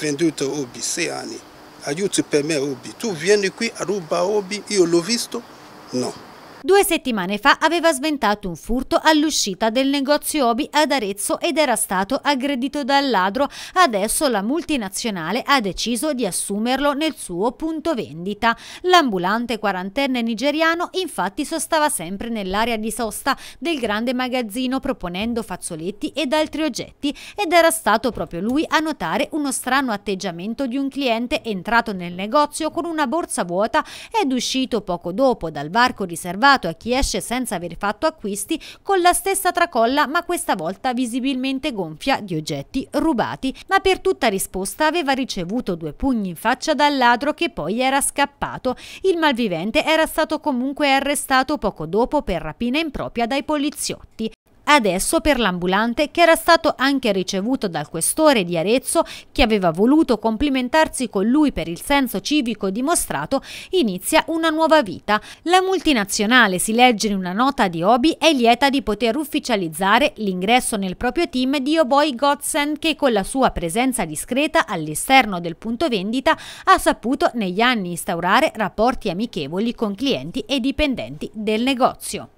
venduto Obi, sei anni, aiuti per me Obi, tu vieni qui a rubare Obi, io l'ho visto? No. Due settimane fa aveva sventato un furto all'uscita del negozio Obi ad Arezzo ed era stato aggredito dal ladro. Adesso la multinazionale ha deciso di assumerlo nel suo punto vendita. L'ambulante quarantenne nigeriano infatti sostava sempre nell'area di sosta del grande magazzino proponendo fazzoletti ed altri oggetti ed era stato proprio lui a notare uno strano atteggiamento di un cliente entrato nel negozio con una borsa vuota ed uscito poco dopo dal varco riservato dato a chi esce senza aver fatto acquisti con la stessa tracolla ma questa volta visibilmente gonfia di oggetti rubati, ma per tutta risposta aveva ricevuto due pugni in faccia dal ladro che poi era scappato. Il malvivente era stato comunque arrestato poco dopo per rapina impropria dai poliziotti. Adesso per l'ambulante, che era stato anche ricevuto dal questore di Arezzo, che aveva voluto complimentarsi con lui per il senso civico dimostrato, inizia una nuova vita. La multinazionale, si legge in una nota di Obi, è lieta di poter ufficializzare l'ingresso nel proprio team di Oboi Godsen, che con la sua presenza discreta all'esterno del punto vendita ha saputo negli anni instaurare rapporti amichevoli con clienti e dipendenti del negozio.